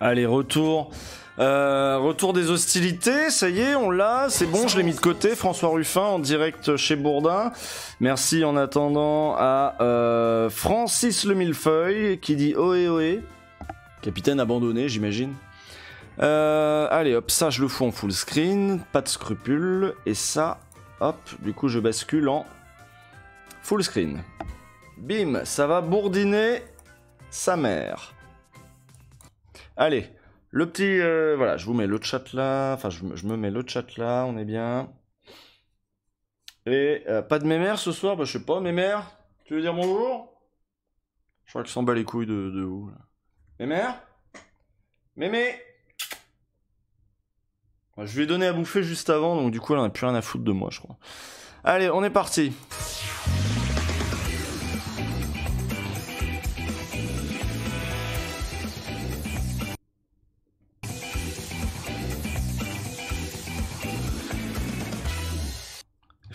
Allez, retour. Euh, retour des hostilités, ça y est, on l'a, c'est bon, je l'ai mis de côté. François Ruffin en direct chez Bourdin. Merci en attendant à euh, Francis Le Millefeuille qui dit Ohé Ohé. Capitaine abandonné, j'imagine. Euh, allez, hop, ça je le fous en full screen, pas de scrupule Et ça, hop, du coup je bascule en full screen. Bim, ça va bourdiner sa mère. Allez, le petit. Euh, voilà, je vous mets le chat là. Enfin, je, me mets le chat là, on est bien. Et euh, pas de mémère ce soir Bah, je sais pas, mémère Tu veux dire bonjour Je crois qu'il s'en bat les couilles de, de où là. Mémère Mémé bah, Je lui ai donné à bouffer juste avant, donc du coup, elle n'a a plus rien à foutre de moi, je crois. Allez, on est parti.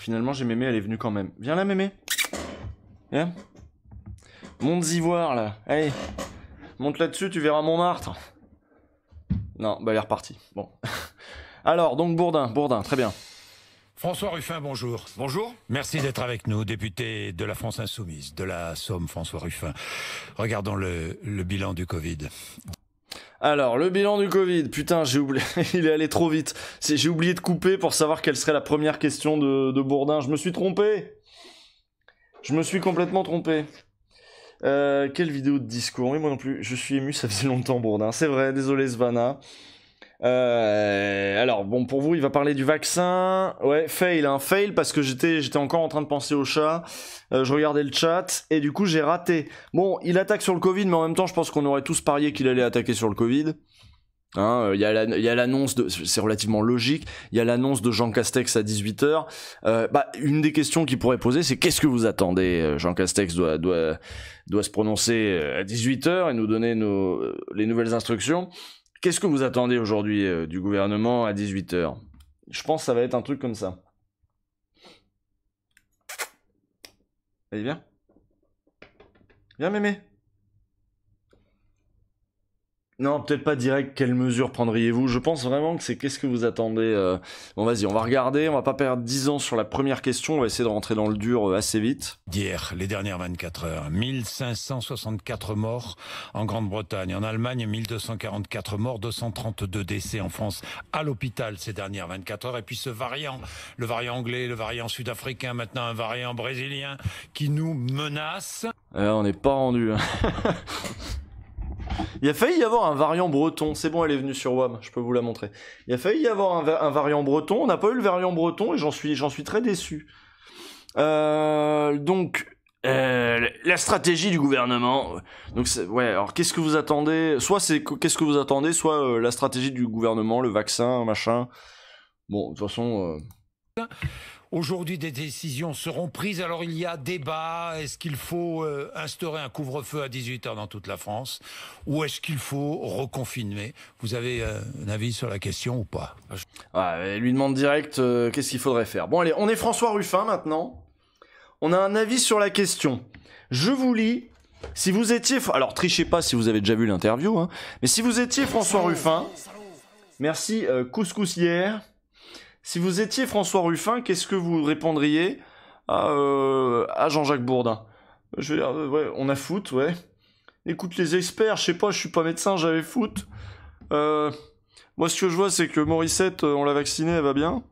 Finalement, j'ai mémé, elle est venue quand même. Viens là, mémé. Viens. Monte ivoire, là. Allez. Monte là-dessus, tu verras Montmartre. Non, bah elle est repartie. Bon. Alors, donc Bourdin, Bourdin, très bien. François Ruffin, bonjour. Bonjour. Merci d'être avec nous, député de la France Insoumise, de la Somme, François Ruffin. Regardons le, le bilan du Covid. Alors, le bilan du Covid. Putain, j'ai oublié. Il est allé trop vite. J'ai oublié de couper pour savoir quelle serait la première question de, Bourdin. Je me suis trompé. Je me suis complètement trompé. Euh, quelle vidéo de discours Oui, moi non plus. Je suis ému, ça faisait longtemps, Bourdin. C'est vrai, désolé, Svana. Euh, alors bon, pour vous, il va parler du vaccin. Ouais, fail, un hein, fail parce que j'étais, j'étais encore en train de penser au chat. Euh, je regardais le chat et du coup j'ai raté. Bon, il attaque sur le Covid, mais en même temps, je pense qu'on aurait tous parié qu'il allait attaquer sur le Covid. Hein, euh, il il y a l'annonce de, c'est relativement logique. Il y a l'annonce de Jean Castex à 18 h euh, bah, une des questions qu'il pourrait poser, c'est qu'est-ce que vous attendez euh, Jean Castex doit doit doit se prononcer à 18 h et nous donner nos les nouvelles instructions. Qu'est-ce que vous attendez aujourd'hui euh, du gouvernement à 18h Je pense que ça va être un truc comme ça. Allez, viens. Viens, mémé. Non, peut-être pas direct. Quelles mesures prendriez-vous Je pense vraiment que c'est qu'est-ce que vous attendez euh. Bon, vas-y, on va regarder. On va pas perdre 10 ans sur la première question. On va essayer de rentrer dans le dur euh, assez vite. D'hier, les dernières 24 heures, 1564 morts en Grande-Bretagne. En Allemagne, 1244 morts, 232 décès en France à l'hôpital ces dernières 24 heures. Et puis ce variant, le variant anglais, le variant sud-africain, maintenant un variant brésilien qui nous menace. Euh, on n'est pas rendu. Hein. Il a failli y avoir un variant breton. C'est bon, elle est venue sur WAM, je peux vous la montrer. Il a failli y avoir un, variant breton. On n'a pas eu le variant breton et j'en suis, suis très déçu. Euh, donc, euh, la stratégie du gouvernement. Donc ouais, alors qu'est-ce que vous attendez Soit c'est qu'est-ce que vous attendez, soit euh, la stratégie du gouvernement, le vaccin, machin. Bon, de toute façon. Aujourd'hui, des décisions seront prises. Alors, il y a débat. Est-ce qu'il faut euh, instaurer un couvre-feu à 18h dans toute la France Ou est-ce qu'il faut reconfiner Vous avez euh, un avis sur la question ou pas ah, Elle Lui demande direct euh, qu'est-ce qu'il faudrait faire. Bon, allez, on est François Ruffin maintenant. On a un avis sur la question. Je vous lis. Si vous étiez... Alors, trichez pas si vous avez déjà vu l'interview. Hein, mais si vous étiez François Ruffin... Merci, couscous hier, si vous étiez François Ruffin, qu'est-ce que vous répondriez à, euh, Jean-Jacques Bourdin Je veux dire, euh, ouais, on a foot, ouais. Écoute les experts, je sais pas, je suis pas médecin, j'avais foot. Euh, moi, ce que je vois, c'est que Morissette, on l'a vaccinée, elle va bien.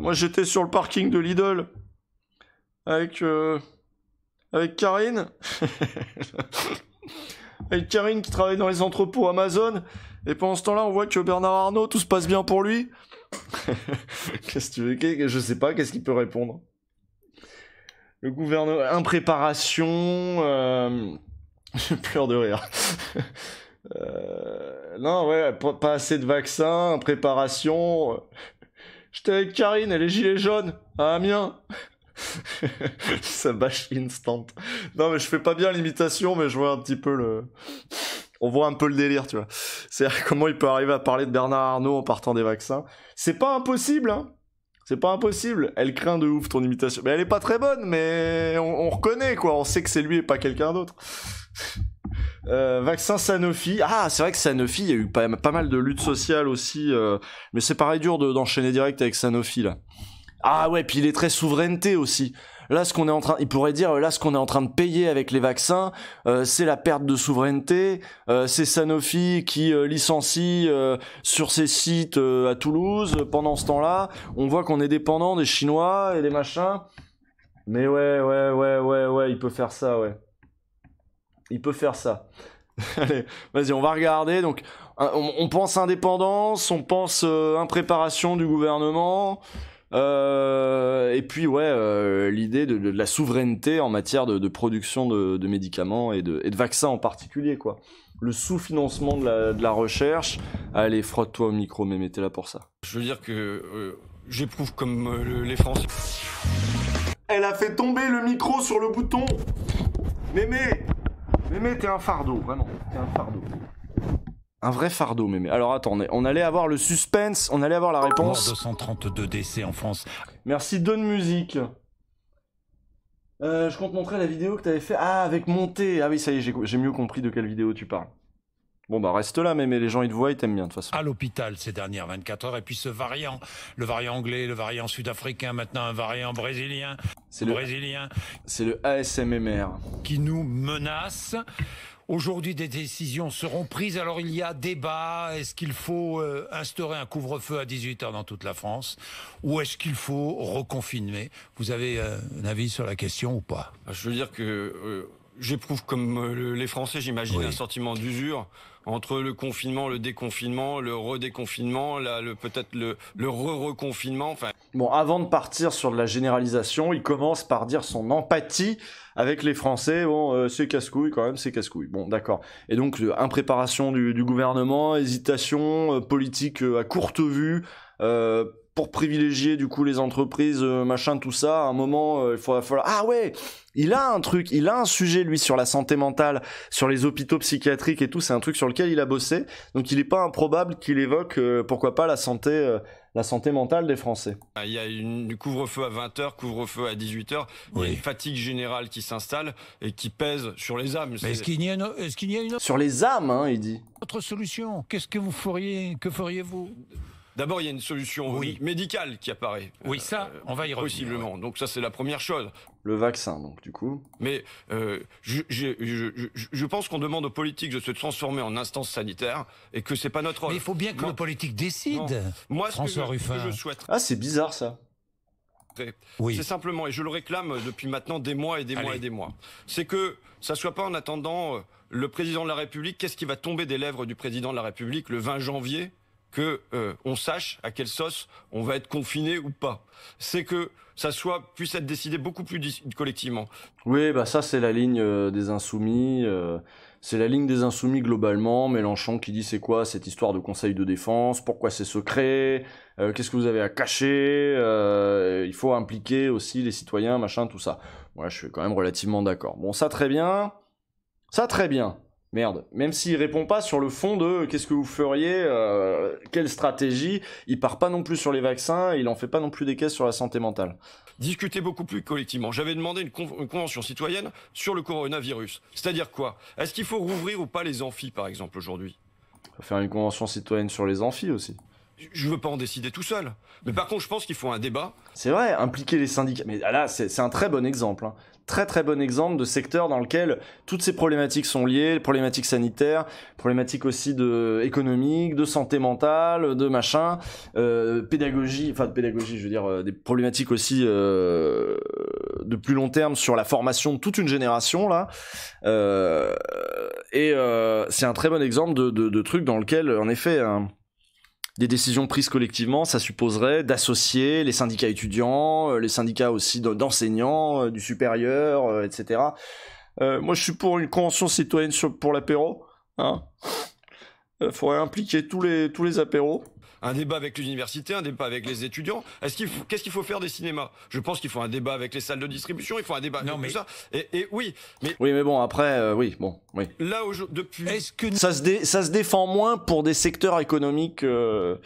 moi, j'étais sur le parking de Lidl avec avec Karine. avec Karine qui travaille dans les entrepôts Amazon. Et pendant ce temps-là, on voit que Bernard Arnault, tout se passe bien pour lui. qu'est-ce que tu veux Je sais pas, qu'est-ce qu'il peut répondre Le gouvernement, Impréparation. Euh, je pleure de rire. Euh, non, ouais, pas assez de vaccins, impréparation. Euh, j'étais avec Karine, elle est gilet jaune, à Amiens. Ça bâche instant. Non, mais je fais pas bien l'imitation, mais je vois un petit peu le on voit un peu le délire, tu vois. C'est comment il peut arriver à parler de Bernard Arnault en partant des vaccins. C'est pas impossible, hein. C'est pas impossible. Elle craint de ouf ton imitation. Mais elle est pas très bonne, mais on, reconnaît, quoi. On sait que c'est lui et pas quelqu'un d'autre. Euh, vaccin Sanofi. Ah, c'est vrai que Sanofi, il y a eu pas, mal de luttes sociales aussi. Euh. mais c'est pareil dur d'enchaîner direct avec Sanofi, là. Ah ouais, puis il est très souveraineté aussi. Là, ce qu'on est en train, il pourrait dire, là, ce qu'on est en train de payer avec les vaccins, euh, c'est la perte de souveraineté, euh, c'est Sanofi qui euh, licencie sur ses sites à Toulouse. Pendant ce temps-là, on voit qu'on est dépendant des Chinois et des machins. Mais ouais, ouais, ouais, ouais, ouais, il peut faire ça, ouais. Il peut faire ça. Allez, vas-y, on va regarder. Donc, on pense indépendance, on pense impréparation du gouvernement. Euh, et puis ouais, euh, l'idée de, la souveraineté en matière de, production de, médicaments et, de, vaccins en particulier quoi. Le sous-financement de, la recherche. Allez, frotte-toi au micro, mémé, t'es là pour ça. Je veux dire que euh, j'éprouve comme les Français. Elle a fait tomber le micro sur le bouton. Mémé, Mémé, t'es un fardeau, vraiment. T'es un fardeau un vrai fardeau, mais, alors attendez, on allait avoir le suspense, on allait avoir la réponse. 232 décès en France. Merci Donne Musique. Euh, je compte montrer la vidéo que tu avais fait. Ah, avec Monté. Ah oui, ça y est, j'ai mieux compris de quelle vidéo tu parles. Bon bah reste là, mais, mais les gens ils te voient, ils t'aiment bien de toute façon. À l'hôpital ces dernières 24 heures, et puis ce variant, le variant anglais, le variant sud-africain, maintenant un variant brésilien. C'est le brésilien. C'est le ASMMR. Qui nous menace. Aujourd'hui, des décisions seront prises. Alors, il y a débat. Est-ce qu'il faut euh, instaurer un couvre-feu à 18h dans toute la France Ou est-ce qu'il faut reconfiner Vous avez euh, un avis sur la question ou pas Je veux dire que euh, J'éprouve comme euh, les Français, j'imagine, un sentiment d'usure entre le confinement, le déconfinement, le redéconfinement, là, le peut-être le, le re-reconfinement. Enfin. Bon, avant de partir sur la généralisation, il commence par dire son empathie avec les Français. Bon, euh, c'est casse-couille quand même, c'est casse-couille. Bon, d'accord. Et donc, euh, impréparation du, du, gouvernement, hésitation, euh, politique à courte vue pour privilégier du coup les entreprises, euh, machin, tout ça, à un moment, euh, il faudra falloir... Ah ouais, il a un truc, il a un sujet lui sur la santé mentale, sur les hôpitaux psychiatriques et tout, c'est un truc sur lequel il a bossé, donc il n'est pas improbable qu'il évoque, euh, pourquoi pas, la santé... la santé mentale des Français. Ah, il y a une, du couvre-feu à 20h, couvre-feu à 18h, il y a une fatigue générale qui s'installe et qui pèse sur les âmes. Est-ce qu'il y, a une... Sur les âmes, hein, il dit. Autre solution, qu'est-ce que vous feriez Que feriez-vous D'abord, il y a une solution oui. médicale qui apparaît. Oui, euh, ça, on va y revenir. Possiblement. Donc ça, c'est la première chose. Le vaccin, donc, du coup. Mais euh, je, pense qu'on demande aux politiques de se transformer en instance sanitaire et que c'est pas notre rôle. Mais il faut bien que nos politiques politique décide. Moi, ce que, je souhaite. Ah, c'est bizarre ça. Oui. C'est simplement, et je le réclame depuis maintenant des mois et des mois et des mois, c'est que ça soit pas en attendant euh, le président de la République, qu'est-ce qui va tomber des lèvres du président de la République le 20 janvier que euh, on sache à quelle sauce on va être confiné ou pas. C'est que ça soit puisse être décidé beaucoup plus collectivement. Oui, bah ça c'est la ligne euh, des insoumis. Euh, c'est la ligne des insoumis globalement. Mélenchon qui dit c'est quoi cette histoire de conseil de défense Pourquoi c'est secret Qu'est-ce que vous avez à cacher Il faut impliquer aussi les citoyens, machin, tout ça. Moi, je suis quand même relativement d'accord. Bon, ça très bien. Ça très bien. Merde. Même s'il répond pas sur le fond de qu'est-ce que vous feriez, euh, quelle stratégie, il part pas non plus sur les vaccins, il en fait pas non plus des caisses sur la santé mentale. Discutez beaucoup plus collectivement. J'avais demandé une, convention citoyenne sur le coronavirus. C'est-à-dire quoi Est-ce qu'il faut rouvrir ou pas les amphis, par exemple, aujourd'hui Faire une convention citoyenne sur les amphis aussi. Je veux pas en décider tout seul. Mais par contre, je pense qu'il faut un débat. C'est vrai, impliquer les syndicats. Mais ah là, c'est un très bon exemple. Hein très très bon exemple de secteur dans lequel toutes ces problématiques sont liées, problématiques sanitaires, problématiques aussi de économiques, de santé mentale, de machin, euh, pédagogie, enfin de pédagogie, je veux dire euh, des problématiques aussi euh, de plus long terme sur la formation de toute une génération là. et c'est un très bon exemple de, de, truc dans lequel en effet. Hein, des décisions prises collectivement, ça supposerait d'associer les syndicats étudiants, euh, les syndicats aussi d'enseignants, euh, du supérieur, euh, etc. moi, je suis pour une convention citoyenne pour l'apéro. Il hein. faudrait impliquer tous les apéros un débat avec l'université, un débat avec les étudiants. Est-ce qu'il qu'est-ce qu'il faut faire des cinémas Je pense qu'il faut un débat avec les salles de distribution, il faut un débat non, avec tout ça. Et, oui, mais oui, mais bon, après, euh, oui, bon, oui. Là aujourd'hui, depuis, ça se ça se défend moins pour des secteurs économiques euh,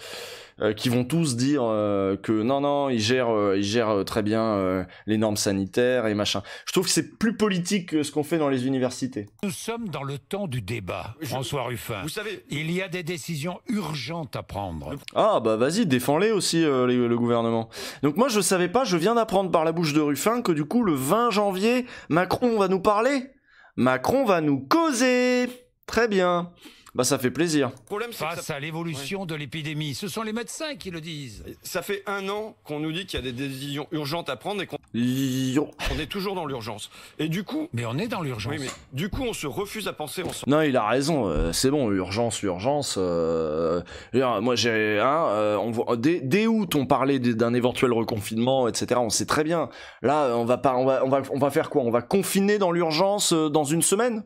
euh, qui vont tous dire euh, que non, non, ils gèrent, euh, ils gèrent très bien les normes sanitaires et machin. Je trouve que c'est plus politique que ce qu'on fait dans les universités. Nous sommes dans le temps du débat, François Ruffin. Vous savez, il y a des décisions urgentes à prendre. Ah bah vas-y, défends-les aussi le gouvernement. Donc moi je savais pas, je viens d'apprendre par la bouche de Ruffin que du coup le 20 janvier, Macron va nous parler. Macron va nous causer. Très bien. Bah ça fait plaisir. problème, Face à l'évolution de l'épidémie, ce sont les médecins qui le disent. Ça fait un an qu'on nous dit qu'il y a des décisions urgentes à prendre et qu'on on est toujours dans l'urgence. Et du coup... Mais on est dans l'urgence. Oui, mais du coup, on se refuse à penser ensemble. Non, il a raison. Euh, c'est bon, urgence, urgence. Euh, euh, moi, j'ai... Hein, on voit... dès, août, on parlait d'un éventuel reconfinement, etc. On sait très bien. Là, on va, pas... on va, on va, on va faire quoi On va confiner dans l'urgence dans une semaine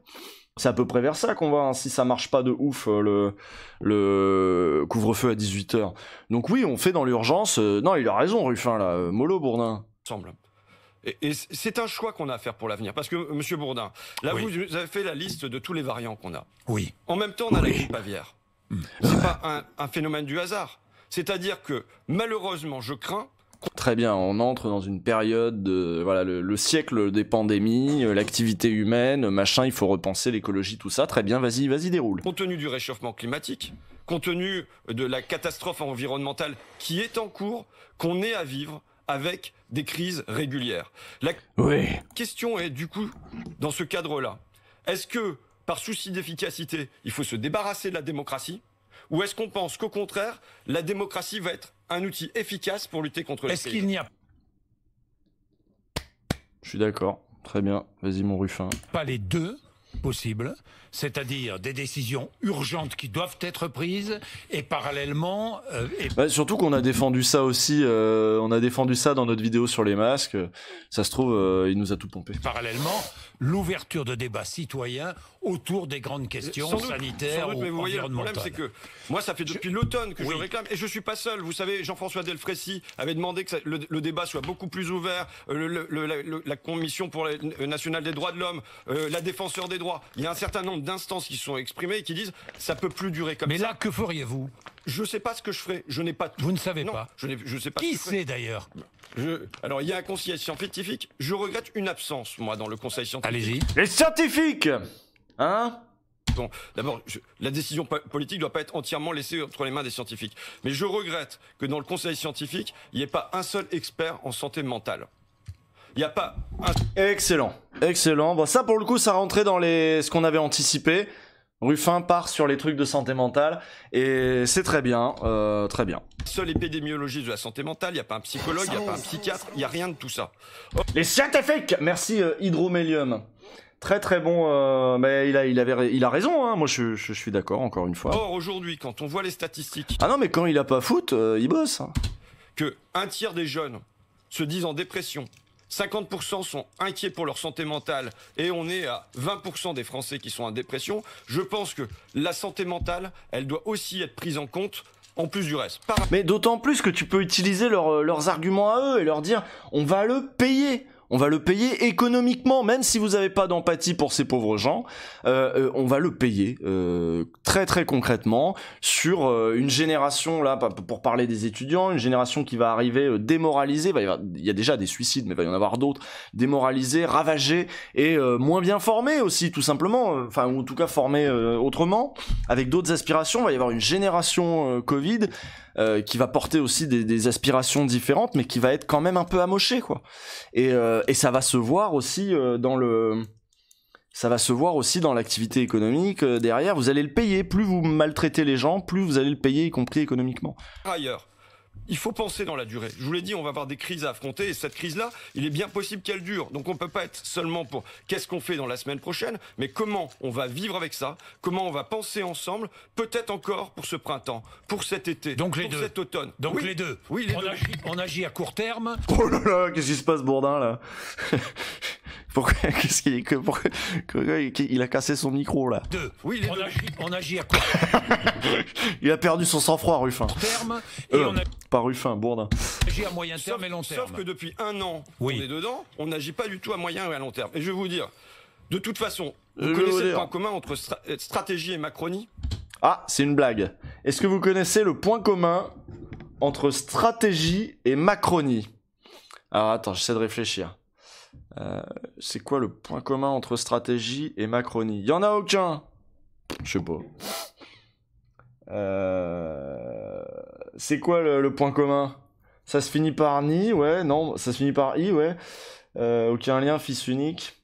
c'est à peu près vers ça qu'on va, hein, si ça marche pas de ouf euh, le, le couvre-feu à 18h. Donc oui, on fait dans l'urgence. Euh, non, il a raison, Ruffin, là. Molo, euh, mollo, Bourdin. Semble. Et, c'est un choix qu'on a à faire pour l'avenir. Parce que, monsieur Bourdin, là, vous, avez fait la liste de tous les variants qu'on a. Oui. En même temps, on a la grippe aviaire. Mm. C'est pas un phénomène du hasard. C'est-à-dire que, malheureusement, je crains Très bien, on entre dans une période, de, voilà, le, siècle des pandémies, euh, l'activité humaine, machin, il faut repenser l'écologie, tout ça. Très bien, vas-y, vas-y, déroule. Compte tenu du réchauffement climatique, compte tenu de la catastrophe environnementale qui est en cours, qu'on est à vivre avec des crises régulières. La question est, du coup, dans ce cadre-là, est-ce que, par souci d'efficacité, il faut se débarrasser de la démocratie ou est-ce qu'on pense qu'au contraire, la démocratie va être un outil efficace pour lutter contre Est-ce qu'il n'y a Je suis d'accord. Très bien. Vas-y, mon Ruffin. pas les deux possible, c'est-à-dire des décisions urgentes qui doivent être prises et parallèlement. Euh, et... Bah, surtout qu'on a défendu ça aussi, euh, on a défendu ça dans notre vidéo sur les masques. Ça se trouve, euh, il nous a tout pompé. Parallèlement, l'ouverture de débats citoyens autour des grandes questions sanitaires mais vous voyez, Le problème, c'est que moi, ça fait depuis l'automne que je réclame et je suis pas seul. Vous savez, Jean-François Delfrécy avait demandé que le, débat soit beaucoup plus ouvert. la, Commission pour les, nationale des droits de l'homme, la défenseur des droits il y a un certain nombre d'instances qui sont exprimées et qui disent ça peut plus durer comme ça. Mais là, que feriez-vous Je ne sais pas ce que je ferai. Je n'ai pas. Vous ne savez non, pas. Je, je sais pas. Qui sait d'ailleurs je... Alors, il y a un conseil scientifique. Je regrette une absence, moi, dans le conseil scientifique. Allez-y. Les scientifiques, hein Bon, d'abord, la décision politique ne doit pas être entièrement laissée entre les mains des scientifiques. Mais je regrette que dans le conseil scientifique, il n'y ait pas un seul expert en santé mentale. Il n'y a pas un... Excellent. Excellent. Bon, ça, pour le coup, ça rentrait dans les... ce qu'on avait anticipé. Ruffin part sur les trucs de santé mentale et c'est très bien, euh, très bien. Seul épidémiologiste de la santé mentale, il n'y a pas un psychologue, il a pas un psychiatre, il n'y a rien de tout ça. Oh. Les scientifiques Merci euh, Hydromélium. Très très bon, euh, mais il a, il, avait, il a raison, hein. moi je, suis d'accord encore une fois. Or aujourd'hui, quand on voit les statistiques... Ah non mais quand il a pas foot, il bosse. Hein. Que un tiers des jeunes se disent en dépression, 50% sont inquiets pour leur santé mentale et on est à 20% des Français qui sont en dépression. Je pense que la santé mentale, elle doit aussi être prise en compte en plus du reste. Mais d'autant plus que tu peux utiliser euh, leurs arguments à eux et leur dire on va le payer on va le payer économiquement, même si vous n'avez pas d'empathie pour ces pauvres gens, euh, euh, on va le payer euh, très très concrètement sur une génération, là, pour parler des étudiants, une génération qui va arriver démoralisée, il y a déjà des suicides, mais il va y en avoir d'autres, démoralisée, ravagée et moins bien formée aussi, tout simplement, enfin, ou en tout cas formée autrement, avec d'autres aspirations, il va y avoir une génération Covid euh, qui va porter aussi des, aspirations différentes, mais qui va être quand même un peu amoché, quoi. Et, euh, et ça va se voir aussi euh, dans le ça va se voir aussi dans l'activité économique derrière. Vous allez le payer. Plus vous maltraitez les gens, plus vous allez le payer, y compris économiquement. Ailleurs il faut penser dans la durée. Je vous l'ai dit, on va avoir des crises à affronter et cette crise-là, il est bien possible qu'elle dure. Donc on ne peut pas être seulement pour qu'est-ce qu'on fait dans la semaine prochaine, mais comment on va vivre avec ça, comment on va penser ensemble, peut-être encore pour ce printemps, pour cet été, pour cet automne. Donc les deux. Oui, les on, deux. Agit, on agit à court terme. Oh là là, qu'est-ce qui se passe, Bourdin, là Pourquoi, il a cassé son micro là Deux. Oui, on, Agit, à court terme. il a perdu son sang-froid, Ruffin. Terme et euh, on a par Ruffin, Bourdin. moyen sauf, que depuis un an, on est dedans, on n'agit pas du tout à moyen et à long terme. Et je vais vous dire, de toute façon, vous connaissez le point commun entre euh, stratégie et Macronie Ah, c'est une blague. Est-ce que vous connaissez le point commun entre stratégie et Macronie Alors ah, attends, j'essaie de réfléchir. Euh, c'est quoi le point commun entre stratégie et Macronie Il y en a aucun. Je sais pas. Euh c'est quoi le, point commun Ça se finit par ni, ouais, non, ça se finit par i, ouais. Euh, aucun lien, fils unique.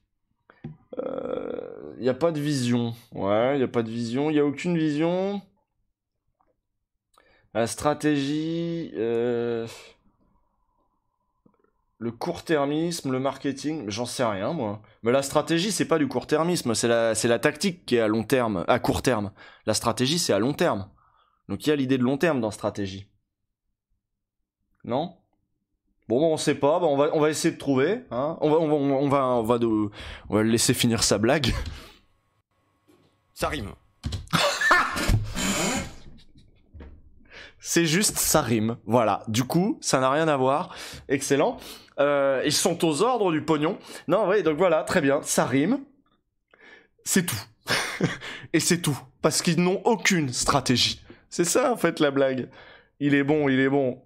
Il euh, n'y a pas de vision. Ouais, il n'y a pas de vision. Il n'y a aucune vision. La stratégie. Euh, le court-termisme, le marketing, j'en sais rien moi. Mais la stratégie, c'est pas du court-termisme, c'est la, la tactique qui est à long terme, à court terme. La stratégie, c'est à long terme. Donc il y a l'idée de long terme dans stratégie. Non Bon, ben, on sait pas, ben, on, va, essayer de trouver. Hein. on, va, on, laisser finir sa blague. Ça rime. C'est juste, ça rime. Voilà. Du coup, ça n'a rien à voir. Excellent. Euh, ils sont aux ordres du pognon. Non, oui, donc voilà, très bien. Ça rime. C'est tout. Et c'est tout. Parce qu'ils n'ont aucune stratégie. C'est ça, en fait, la blague. Il est bon, il est bon.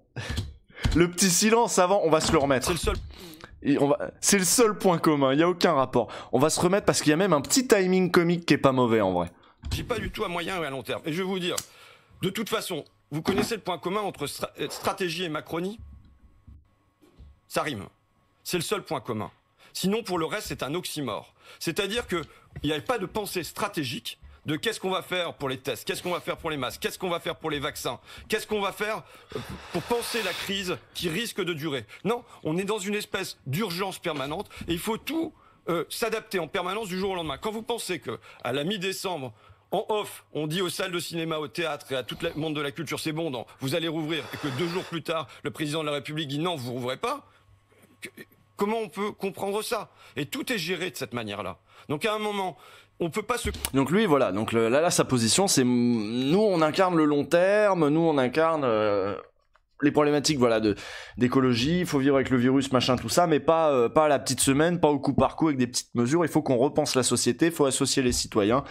le petit silence avant, on va se le remettre. C'est le seul... Va... C'est le seul point commun, il n'y a aucun rapport. On va se remettre parce qu'il y a même un petit timing comique qui est pas mauvais en vrai. J'ai pas du tout à moyen et à long terme. Et je vais vous dire, de toute façon, vous connaissez le point commun entre euh, stratégie et macronie Ça rime. C'est le seul point commun. Sinon, pour le reste, c'est un oxymore. C'est-à-dire qu'il n'y a pas de pensée stratégique de qu'est-ce qu'on va faire pour les tests, qu'est-ce qu'on va faire pour les masques, qu'est-ce qu'on va faire pour les vaccins, qu'est-ce qu'on va faire euh, pour penser la crise qui risque de durer. Non, on est dans une espèce d'urgence permanente et il faut tout euh, s'adapter en permanence du jour au lendemain. Quand vous pensez que à la mi-décembre, en off, on dit aux salles de cinéma, au théâtre et à tout le monde de la culture, c'est bon, vous allez rouvrir, et que deux jours plus tard, le président de la République dit non, vous rouvrez pas. Comment on peut comprendre ça Et tout est géré de cette manière-là. Donc à un moment, on peut pas se. Donc lui, voilà. Donc là, là, sa position, c'est nous, on incarne le long terme. Nous, on incarne euh, les problématiques, voilà, de d'écologie. Il faut vivre avec le virus, machin, tout ça, mais pas euh, pas à la petite semaine, pas au coup par coup avec des petites mesures. Il faut qu'on repense la société. Il faut associer les citoyens.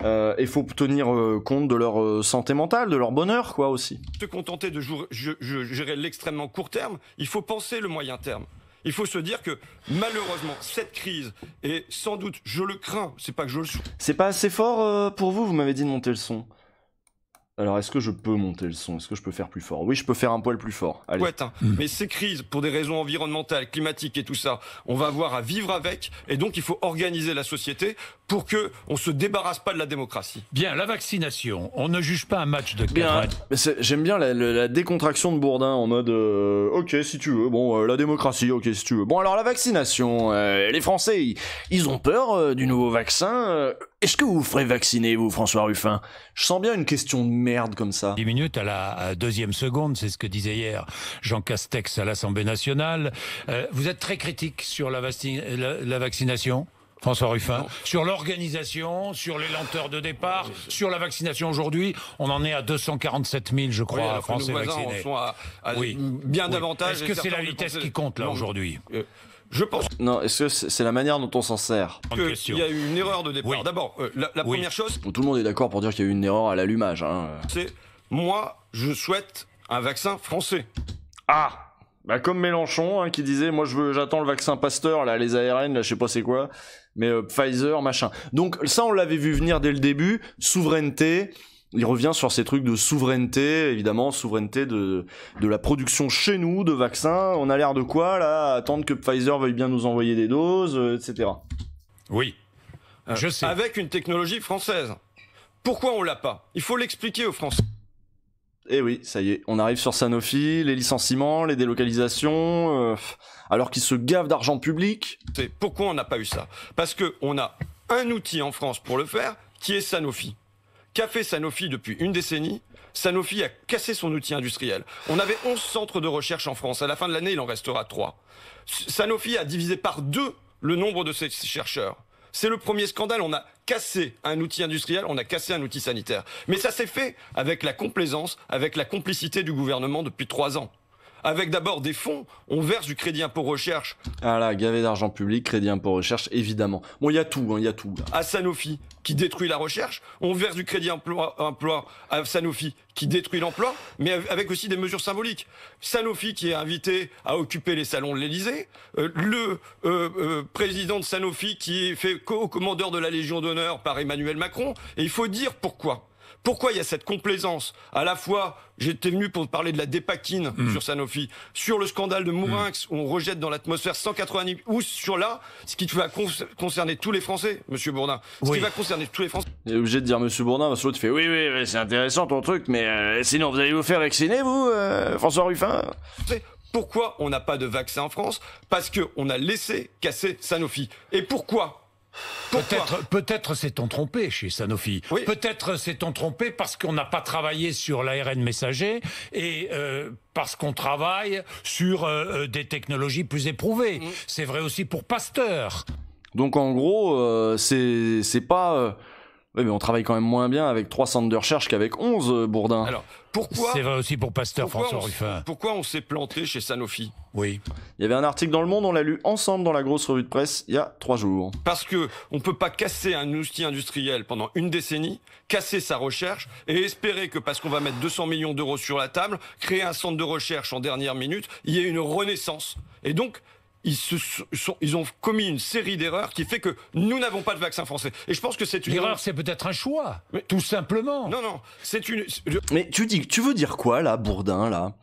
Il euh, faut tenir compte de leur santé mentale, de leur bonheur, quoi, aussi. Te contenter de gérer l'extrêmement court terme. Il faut penser le moyen terme il faut se dire que malheureusement, cette crise, et sans doute, je le crains, c'est pas que je le C'est pas assez fort euh, pour vous, vous m'avez dit de monter le son. Alors, est-ce que je peux monter le son Est-ce que je peux faire plus fort Oui, je peux faire un poil plus fort. Hein. Hmm. mais ces crises, pour des raisons environnementales, climatiques et tout ça, on va avoir à vivre avec. Et donc, il faut organiser la société pour que on se débarrasse pas de la démocratie. Bien, la vaccination. On ne juge pas un match de bien, J'aime bien la, décontraction de Bourdin en mode euh, OK, si tu veux. Bon, euh, la démocratie, OK, si tu veux. Bon, alors la vaccination. Euh, les Français, ils ont peur du nouveau vaccin. Est-ce que vous ferez vacciner, vous, François Ruffin Je sens bien une question de merde comme ça. 10 minutes à la deuxième seconde, c'est ce que disait hier Jean Castex à l'Assemblée nationale. Euh, vous êtes très critique sur la, vaccination François Ruffin, sur l'organisation, sur les lenteurs de départ, sur la vaccination aujourd'hui, on en est à 247 000, je crois, à Français vaccinés. oui. bien davantage. Est-ce que c'est la vitesse qui compte là aujourd'hui euh, je pense. Non, est-ce que c'est la manière dont on s'en sert Il y a eu une erreur de départ. D'abord, euh, la, première chose. tout le monde est d'accord pour dire qu'il y a eu une erreur à l'allumage. Hein. C'est moi, je souhaite un vaccin français. Ah bah comme Mélenchon hein, qui disait moi je veux j'attends le vaccin Pasteur là les ARN là je sais pas c'est quoi mais euh, Pfizer machin donc ça on l'avait vu venir dès le début souveraineté il revient sur ces trucs de souveraineté, évidemment, souveraineté de, de la production chez nous de vaccins. On a l'air de quoi, là Attendre que Pfizer veuille bien nous envoyer des doses, euh, etc. Oui. Euh, Je sais. Avec une technologie française. Pourquoi on l'a pas Il faut l'expliquer aux Français. Eh oui, ça y est, on arrive sur Sanofi, les licenciements, les délocalisations, euh, alors qu'ils se gavent d'argent public. Pourquoi on n'a pas eu ça Parce qu'on a un outil en France pour le faire, qui est Sanofi. Qu'a fait Sanofi depuis une décennie Sanofi a cassé son outil industriel. On avait 11 centres de recherche en France. À la fin de l'année, il en restera 3. Sanofi a divisé par deux le nombre de ses chercheurs. C'est le premier scandale. On a cassé un outil industriel, on a cassé un outil sanitaire. Mais ça s'est fait avec la complaisance, avec la complicité du gouvernement depuis trois ans avec d'abord des fonds. On verse du crédit impôt recherche. Ah là, gavé d'argent public, crédit impôt recherche, évidemment. Bon, il y a tout, hein, il y a tout. À Sanofi, qui détruit la recherche. On verse du crédit emploi, emploi à Sanofi, qui détruit l'emploi, mais avec aussi des mesures symboliques. Sanofi, qui est invité à occuper les salons de l'Elysée. Euh, le euh, euh, président de Sanofi, qui est fait co-commandeur de la Légion d'honneur par Emmanuel Macron. Et il faut dire pourquoi. Pourquoi il y a cette complaisance À la fois, j'étais venu pour parler de la dépakine mm. sur Sanofi, sur le scandale de Mourinx, mm. où on rejette dans l'atmosphère 180 ou sur là, ce qui va concerner tous les Français, Monsieur Bourdin. Ce qui va concerner tous les Français. J'ai obligé de dire Monsieur Bourdin, parce que l'autre fait oui, oui, c'est intéressant ton truc, mais euh, sinon vous allez vous faire vacciner, vous, euh, François Ruffin pourquoi on n'a pas de vaccin en France Parce qu'on a laissé casser Sanofi. Et pourquoi Peut-être, peut s'est-on trompé chez Sanofi. Peut-être s'est-on trompé parce qu'on n'a pas travaillé sur l'ARN messager et euh, parce qu'on travaille sur euh, euh, des technologies plus éprouvées. Mm. C'est vrai aussi pour Pasteur. Donc en gros, c'est pas oui, mais on travaille quand même moins bien avec 3 centres de recherche qu'avec 11, euh, Bourdin. Alors, pourquoi C'est vrai aussi pour Pasteur, François Ruffin. Pourquoi on s'est planté chez Sanofi Oui. Il y avait un article dans Le Monde, on l'a lu ensemble dans la grosse revue de presse il y a 3 jours. Parce que on peut pas casser un outil industriel pendant une décennie, casser sa recherche et espérer que parce qu'on va mettre 200 millions d'euros sur la table, créer un centre de recherche en dernière minute, il y ait une renaissance. Et donc, ils, se ils ont commis une série d'erreurs qui fait que nous n'avons pas de vaccin français. Et je pense que c'est une erreur. c'est peut-être un choix, mais... tout simplement. Non, non, c'est une. Mais tu dis, tu veux dire quoi là, Bourdin là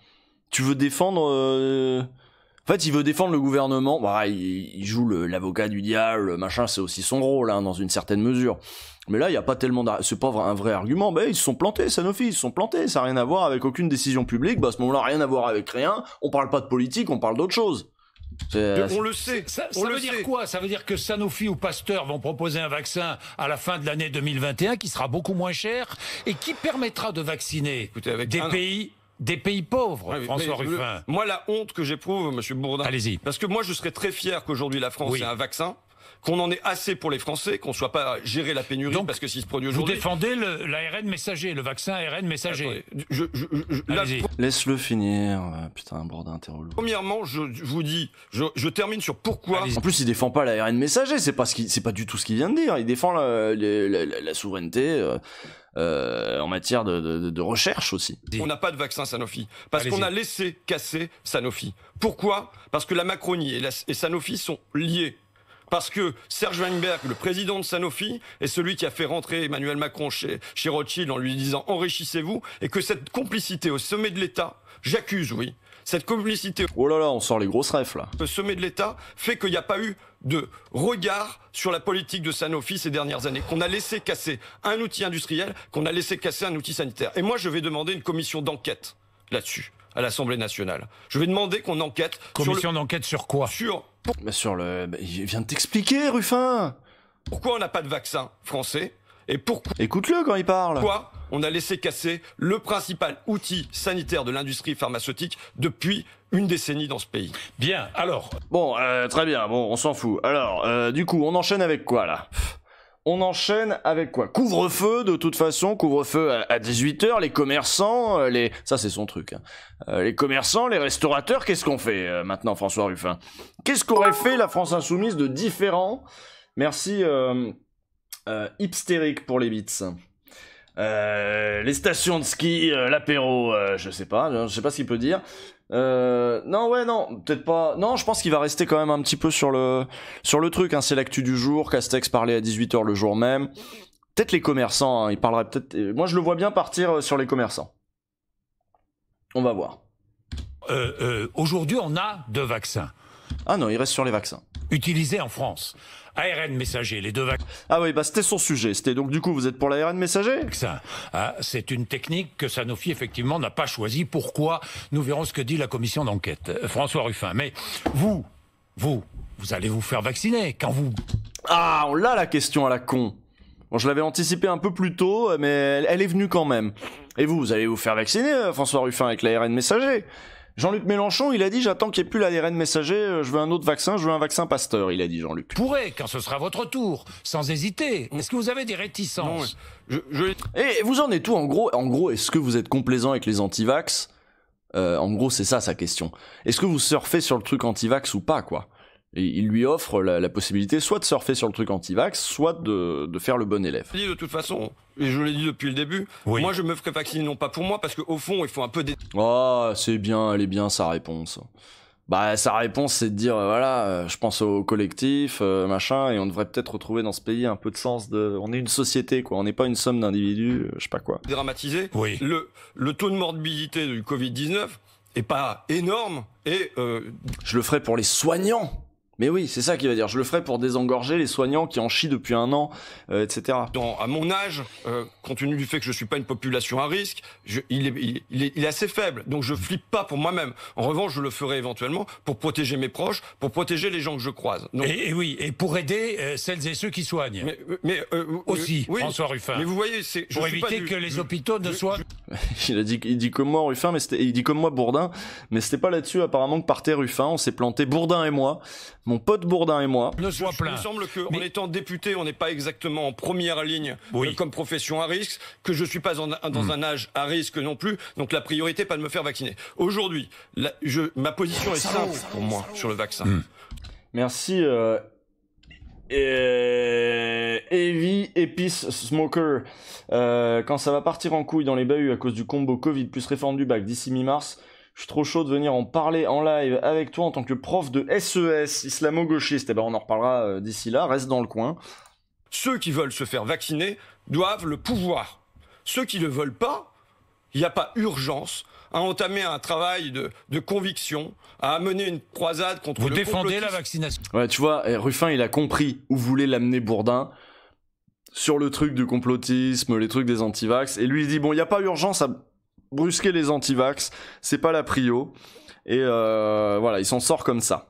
Tu veux défendre euh, En fait, il veut défendre le gouvernement. Bah, il, joue l'avocat du diable, machin. C'est aussi son rôle, hein, dans une certaine mesure. Mais là, il n'y a pas tellement Ce C'est pas un vrai argument. Ben, ils se sont plantés, Sanofi, ils se sont plantés. Ça n'a rien à voir avec aucune décision publique. Bah, à ce moment-là, rien à voir avec rien. On parle pas de politique, on parle d'autre chose. Euh, on le sait. Ça, veut dire quoi Ça veut dire que Sanofi ou Pasteur vont proposer un vaccin à la fin de l'année 2021 qui sera beaucoup moins cher et qui permettra de vacciner des pays des pays pauvres, François Ruffin. moi, la honte que j'éprouve, Monsieur Bourdin. Allez-y. Parce que moi, je serais très fier qu'aujourd'hui la France ait un vaccin qu'on en ait assez pour les Français, qu'on ne soit pas géré la pénurie parce que s'il se produit aujourd'hui. Vous défendez l'ARN messager, le vaccin ARN messager. Laisse-le finir. Euh, putain, bordel Premièrement, je vous dis, je, termine sur pourquoi. En plus, il défend pas l'ARN messager. C'est pas ce n'est c'est pas du tout ce qu'il vient de dire. Il défend la, souveraineté. Euh, euh, en matière de, recherche aussi. On n'a pas de vaccin Sanofi parce qu'on a laissé casser Sanofi. Pourquoi Parce que la Macronie et Sanofi sont liés parce que Serge Weinberg, le président de Sanofi, est celui qui a fait rentrer Emmanuel Macron chez, chez Rothschild en lui disant enrichissez-vous, et que cette complicité au sommet de l'État, j'accuse, oui, cette complicité. Oh là là, on sort les grosses rêves là. Le sommet de l'État fait qu'il n'y a pas eu de regard sur la politique de Sanofi ces dernières années, qu'on a laissé casser un outil industriel, qu'on a laissé casser un outil sanitaire. Et moi, je vais demander une commission d'enquête là-dessus à l'Assemblée nationale. Je vais demander qu'on enquête. Commission d'enquête sur quoi Sur mais bah, sur le... Bah, il vient de t'expliquer, Ruffin Pourquoi on n'a pas de vaccin français Et pourquoi... Écoute-le quand il parle Pourquoi on a laissé casser le principal outil sanitaire de l'industrie pharmaceutique depuis une décennie dans ce pays. Bien, alors... Bon, euh, très bien, bon, on s'en fout. Alors, euh, du coup, on enchaîne avec quoi, là on enchaîne avec quoi Couvre-feu, de toute façon, couvre-feu à 18h, les commerçants, euh, les... Ça c'est son truc. Hein. Euh, les commerçants, les restaurateurs, qu'est-ce qu'on fait euh, maintenant, François Ruffin Qu'est-ce qu'aurait fait la France insoumise de différents... Merci euh, pour les bits. les stations de ski, l'apéro, je sais pas, je sais pas ce qu'il peut dire. Euh, non, ouais, non, peut-être pas. Non, je pense qu'il va rester quand même un petit peu sur le, sur le truc. Hein. C'est l'actu du jour. Castex parlait à 18h le jour même. Peut-être les commerçants. Hein, il parlerait peut-être. Euh, moi, je le vois bien partir euh, sur les commerçants. On va voir. Euh, aujourd'hui, on a deux vaccins. Ah non, il reste sur les vaccins. Utilisés en France. ARN messager, les deux vaccins. Ah oui, bah c'était son sujet. C'était donc du coup, vous êtes pour l'ARN messager ah, c'est une technique que Sanofi effectivement n'a pas choisie. Pourquoi Nous verrons ce que dit la commission d'enquête, euh, François Ruffin. Mais vous, vous, vous allez vous faire vacciner quand vous. Ah, on l'a la question à la con. Bon, je l'avais anticipé un peu plus tôt, mais elle, elle est venue quand même. Et vous, vous allez vous faire vacciner, euh, François Ruffin, avec l'ARN messager Jean-Luc Mélenchon, il a dit j'attends qu'il n'y ait plus l'ARN messager, euh, je veux un autre vaccin, je veux un vaccin Pasteur, il a dit Jean-Luc. pourrez, quand ce sera votre tour, sans hésiter. Mm. Est-ce que vous avez des réticences je, Et eh, vous en êtes tout en gros En gros, est-ce que vous êtes complaisant avec les antivax euh, En gros, c'est ça sa question. Est-ce que vous surfez sur le truc antivax ou pas, quoi et il lui offre la, possibilité soit de surfer sur le truc anti-vax, soit de, faire le bon élève. Je de toute façon, et je l'ai dit depuis le début, moi je me ferai vacciner non pas pour moi, parce qu'au fond, il faut un peu... des... oh, ah, c'est bien, elle est bien sa réponse. Bah, sa réponse, c'est de dire, euh, voilà, euh, je pense au collectif, euh, machin, et on devrait peut-être retrouver dans ce pays un peu de sens de... On est une société, quoi, on n'est pas une somme d'individus, je sais pas quoi. Dramatiser, oui. le, le taux de morbidité du Covid-19 est pas énorme, et... Je le ferai pour les soignants mais oui, c'est ça qu'il va dire. Je le ferai pour désengorger les soignants qui en chient depuis un an, euh, etc. Dans, à mon âge, euh, compte tenu du fait que je suis pas une population à risque, je, il, est, il, est, il, assez faible. Donc je flippe pas pour moi-même. En revanche, je le ferai éventuellement pour protéger mes proches, pour protéger les gens que je croise. et, oui, et pour aider euh, celles et ceux qui soignent. Mais, euh, mais aussi, François Ruffin. Mais vous voyez, c'est pour éviter que les hôpitaux ne soient. il a dit, il dit comme moi Ruffin, mais il dit comme moi Bourdin, mais c'était pas là-dessus apparemment que partait Ruffin. On s'est planté Bourdin et moi mon pote Bourdin et moi. Ne Il me semble qu'en étant député, on n'est pas exactement en première ligne euh, comme profession à risque, que je ne suis pas dans hmm. un âge à risque non plus, donc la priorité pas de me faire vacciner. Aujourd'hui, ma position est simple pour moi sur le vaccin. Hmm. Merci. Euh, Heavy Epice Smoker, euh, quand ça va partir en couille dans les bahuts à cause du combo Covid plus réforme du bac d'ici mi-mars, je suis trop chaud de venir en parler en live avec toi en tant que prof de SES, e islamo-gauchiste. Et eh ben on en reparlera euh, d'ici là, reste dans le coin. Ceux qui veulent se faire vacciner doivent le pouvoir. Ceux qui ne le veulent pas, il n'y a pas urgence à entamer un travail de, conviction, à mener une croisade contre Vous défendez la vaccination. Ouais, tu vois, eh, Ruffin, il a compris où voulait l'amener Bourdin sur le truc du complotisme, les trucs des antivax. Et lui, il dit, bon, il n'y a pas urgence à brusquer les antivax, c'est pas la prio. Et euh, voilà, il s'en sort comme ça.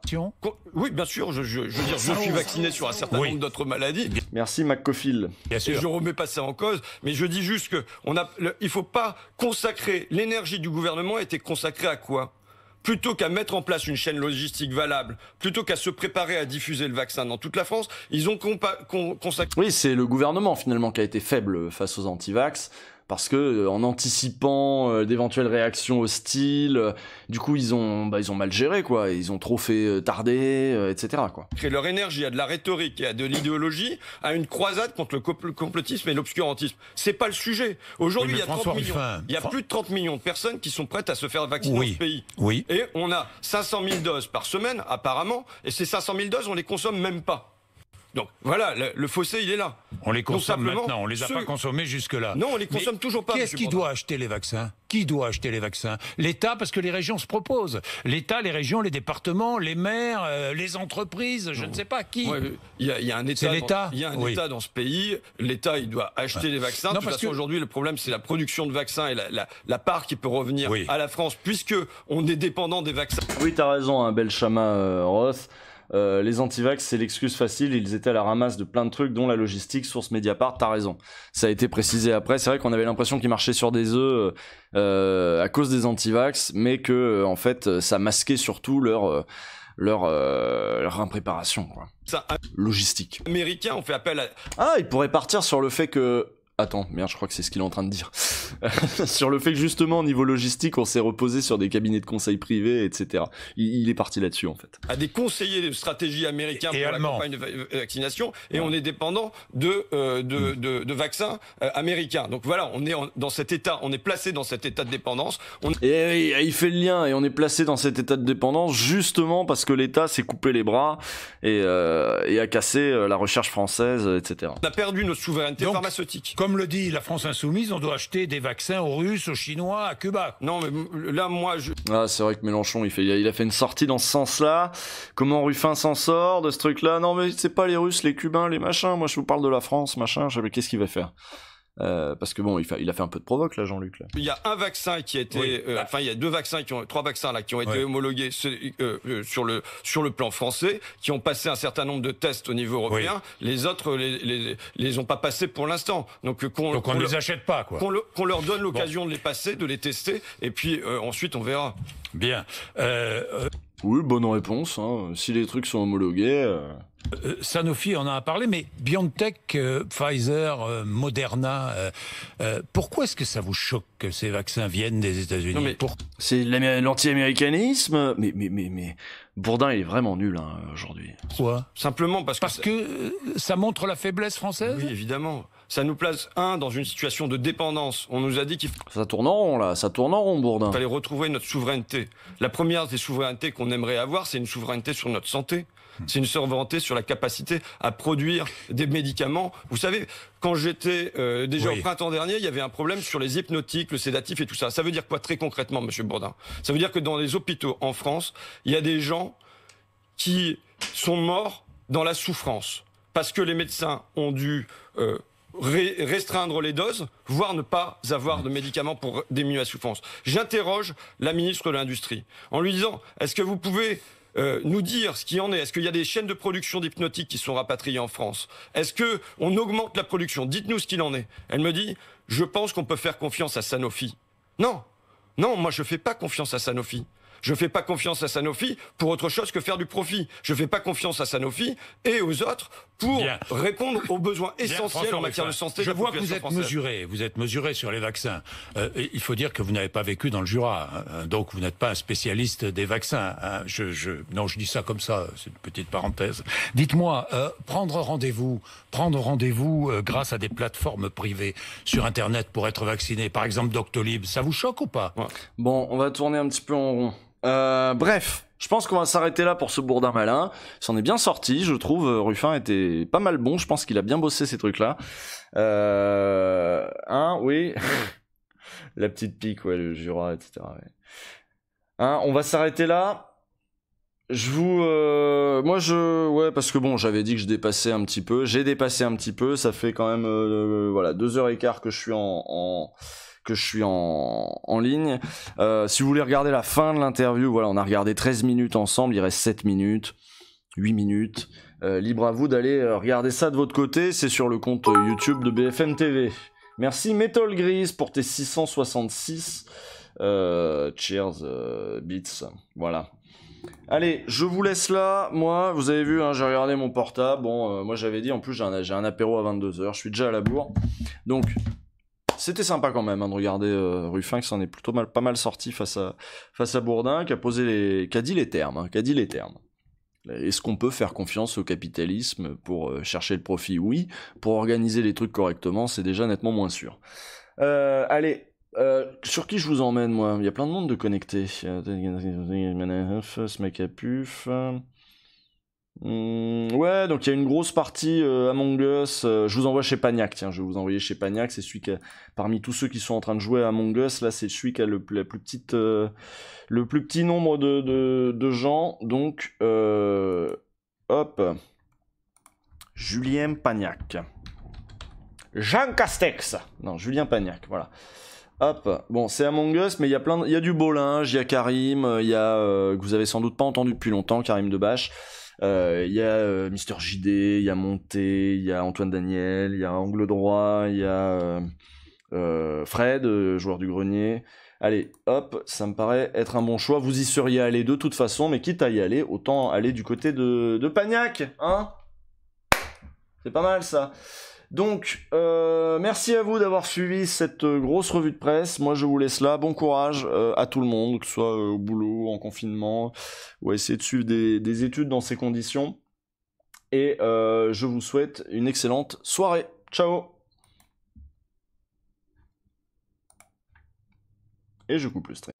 Oui, bien sûr, je, veux dire, je suis vacciné sur un certain nombre d'autres maladies. Merci maccofil' je remets pas ça en cause, mais je dis juste que ne a, faut pas consacrer l'énergie du gouvernement a été consacrée à quoi plutôt qu'à mettre en place une chaîne logistique valable, plutôt qu'à se préparer à diffuser le vaccin dans toute la France, ils ont consacré... Oui, c'est le gouvernement finalement qui a été faible face aux antivax parce que euh, en anticipant euh, d'éventuelles réactions hostiles, euh, du coup ils ont bah, ils ont mal géré quoi, ils ont trop fait tarder, etc. quoi. créer leur énergie à de la rhétorique et à de l'idéologie à une croisade contre le complotisme et l'obscurantisme. C'est pas le sujet. Aujourd'hui il y a plus de 30 millions de personnes qui sont prêtes à se faire vacciner dans ce pays. Oui. Et on a 500 000 doses par semaine apparemment, et ces 500 000 doses on les consomme même pas. Donc voilà, le, fossé, il est là. On les consomme maintenant, on les a pas consommés jusque-là. Non, on les consomme toujours pas. ce qui doit acheter les vaccins Qui doit acheter les vaccins L'État, parce que les régions se proposent. L'État, les régions, les départements, les maires, euh, les entreprises, je ne sais pas qui. Il y, a, un État. L'État. Il y a un État dans ce pays. L'État, il doit acheter les vaccins. de toute aujourd'hui, le problème, c'est la production de vaccins et la, part qui peut revenir à la France, puisque on est dépendant des vaccins. Oui, tu as raison, un hein, bel euh, Ross. Euh, les antivax, c'est l'excuse facile, ils étaient à la ramasse de plein de trucs, dont la logistique, source Mediapart, t'as raison. Ça a été précisé après, c'est vrai qu'on avait l'impression qu'ils marchaient sur des œufs euh, à cause des antivax, mais que, euh, en fait, ça masquait surtout leur... leur, leur impréparation, quoi. logistique. Américains ont fait appel à... Ah, ils pourraient partir sur le fait que Attends, merde, je crois que c'est ce qu'il est en train de dire. sur le fait que justement, au niveau logistique, on s'est reposé sur des cabinets de conseil privés, etc. Il, est parti là-dessus, en fait. À des conseillers de stratégie américains pour la campagne de vaccination, et on est dépendant de, euh, mm. de, de, vaccins euh, américains. Donc voilà, on est dans cet état, on est placé dans cet état de dépendance. Et, il fait le lien, et on est placé dans cet état de dépendance justement parce que l'État s'est coupé les bras et, euh, a cassé la recherche française, etc. On a perdu notre souveraineté pharmaceutique. Comme comme le dit la France Insoumise, on doit acheter des vaccins aux Russes, aux Chinois, à Cuba. Non, mais là, moi, je. Ah, c'est vrai que Mélenchon, il, fait, il a fait une sortie dans ce sens-là. Comment Ruffin s'en sort de ce truc-là Non, mais c'est pas les Russes, les Cubains, les machins. Moi, je vous parle de la France, machin. Qu'est-ce qu'il va faire euh, parce que bon, il, il, a fait un peu de provoque là, Jean-Luc. Il y a un vaccin qui a été, euh, enfin il y a deux vaccins qui ont, trois vaccins là qui ont été homologués euh, sur le sur le plan français, qui ont passé un certain nombre de tests au niveau européen. Les autres les, les, les, ont pas passés pour l'instant. Donc qu'on on ne les achète pas quoi. Qu'on leur donne l'occasion de les passer, de les tester, et puis ensuite on verra. Bien. Oui, bonne réponse. Hein. Si les trucs sont homologués. Euh, Sanofi en a parlé, mais BioNTech, euh, Pfizer, euh, Moderna, pourquoi est-ce que ça vous choque que ces vaccins viennent des États-Unis C'est l'anti-américanisme, mais, mais, mais, Bourdin, est vraiment nul hein, aujourd'hui. Quoi ?– Simplement parce, parce que... Parce que ça montre la faiblesse française Oui, évidemment. Ça nous place, un, dans une situation de dépendance. On nous a dit qu'il faut... Ça tourne en rond, là. Ça tourne en rond, Bourdin. Il fallait retrouver notre souveraineté. La première des souverainetés qu'on aimerait avoir, c'est une souveraineté sur notre santé. C'est une souveraineté sur la capacité à produire des médicaments. Vous savez, quand j'étais euh, déjà au printemps dernier, il y avait un problème sur les hypnotiques, le sédatif et tout ça. Ça veut dire quoi très concrètement, Monsieur Bourdin Ça veut dire que dans les hôpitaux en France, il y a des gens qui sont morts dans la souffrance parce que les médecins ont dû euh, restreindre les doses, voire ne pas avoir de médicaments pour diminuer la souffrance. J'interroge la ministre de l'Industrie en lui disant, est-ce que vous pouvez euh, nous dire ce qui en est Est-ce qu'il y a des chaînes de production d'hypnotiques qui sont rapatriées en France Est-ce qu'on augmente la production Dites-nous ce qu'il en est. Elle me dit, je pense qu'on peut faire confiance à Sanofi. Non, non, moi je ne fais pas confiance à Sanofi. Je ne fais pas confiance à Sanofi pour autre chose que faire du profit. Je ne fais pas confiance à Sanofi et aux autres pour répondre aux besoins essentiels en matière de santé. Je vois que vous êtes mesuré, vous êtes mesuré sur les vaccins. Euh, il faut dire que vous n'avez pas vécu dans le Jura, hein. donc vous n'êtes pas un spécialiste des vaccins. Hein. non, je dis ça comme ça, c'est une petite parenthèse. Dites-moi, euh, prendre rendez-vous, prendre rendez-vous euh, grâce à des plateformes privées sur Internet pour être vacciné, par exemple Doctolib, ça vous choque ou pas Bon, on va tourner un petit peu en rond. Euh, bref, je pense qu'on va s'arrêter là pour ce bourdin malin. S'en est bien sorti, je trouve. Euh, Ruffin était pas mal bon. Je pense qu'il a bien bossé ces trucs-là. Euh... Hein, oui. La petite pique, ouais, le Jura, etc. Hein, on va s'arrêter là. Je vous, euh, moi je, ouais, parce que bon, j'avais dit que je dépassais un petit peu. J'ai dépassé un petit peu. Ça fait quand même, voilà, deux heures et quart que je suis en je suis en, ligne. Euh, si vous voulez regarder la fin de l'interview, voilà, on a regardé 13 minutes ensemble, il reste 7 minutes, 8 minutes. Euh, libre à vous d'aller euh, regarder ça de votre côté, c'est sur le compte YouTube de BFM TV. Merci Metal Grise pour tes 666. cheers Beats. Voilà. Allez, je vous laisse là. Moi, vous avez vu, hein, j'ai regardé mon portable. Bon, moi j'avais dit, en plus j'ai un, un apéro à 22h, je suis déjà à la bourre. Donc, c'était sympa quand même de regarder Ruffin qui s'en est plutôt mal, pas mal sorti face à, face à Bourdin, qui a, posé les, qui a dit les termes. qui a dit les termes. Est-ce qu'on peut faire confiance au capitalisme pour chercher le profit Oui. Pour organiser les trucs correctement, c'est déjà nettement moins sûr. allez, sur qui je vous emmène, moi Il y a plein de monde de connectés. Mmh, ouais, donc il y a une grosse partie à euh, Among Us. Euh, je vous envoie chez Pagnac, tiens, je vais vous envoyer chez Pagnac. C'est celui qui a, parmi tous ceux qui sont en train de jouer à Among Us, là, c'est celui qui a le, plus petite, euh, le plus petit nombre de, gens. Donc, hop, Julien Pagnac. Jean Castex Non, Julien Pagnac, voilà. Hop, bon, c'est Among Us, mais il y a plein, il y a du beau linge, il y a Karim, il y a que vous avez sans doute pas entendu depuis longtemps, Karim Debache. Euh, il y a euh, Mister JD, il y a Monté, il y a Antoine Daniel, il y a Angle Droit, il y a euh, Fred, joueur du grenier. Allez, hop, ça me paraît être un bon choix. Vous y seriez allé de toute façon, mais quitte à y aller, autant aller du côté de, de Pagnac, hein C'est pas mal ça. Donc, euh, merci à vous d'avoir suivi cette euh, grosse revue de presse. Moi, je vous laisse là. Bon courage euh, à tout le monde, que ce soit au boulot, en confinement, ou à essayer de suivre des, des études dans ces conditions. Et je vous souhaite une excellente soirée. Ciao Et je coupe le stream.